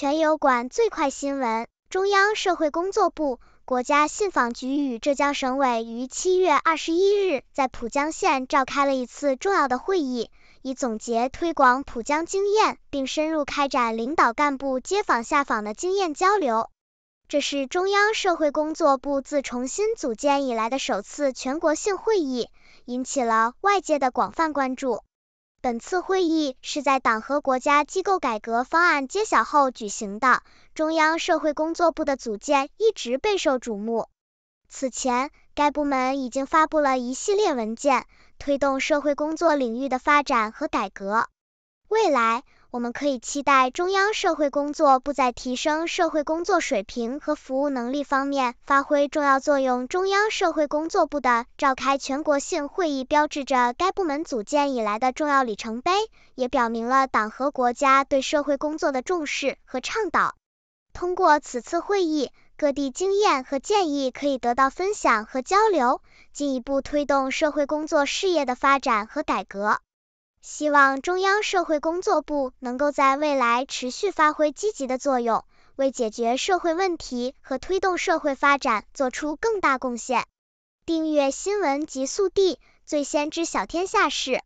全有管最快新闻：中央社会工作部、国家信访局与浙江省委于七月二十一日在浦江县召开了一次重要的会议，以总结推广浦江经验，并深入开展领导干部接访下访的经验交流。这是中央社会工作部自重新组建以来的首次全国性会议，引起了外界的广泛关注。本次会议是在党和国家机构改革方案揭晓后举行的。中央社会工作部的组建一直备受瞩目。此前，该部门已经发布了一系列文件，推动社会工作领域的发展和改革。未来，我们可以期待中央社会工作部在提升社会工作水平和服务能力方面发挥重要作用。中央社会工作部的召开全国性会议，标志着该部门组建以来的重要里程碑，也表明了党和国家对社会工作的重视和倡导。通过此次会议，各地经验和建议可以得到分享和交流，进一步推动社会工作事业的发展和改革。希望中央社会工作部能够在未来持续发挥积极的作用，为解决社会问题和推动社会发展做出更大贡献。订阅新闻极速递，最先知晓天下事。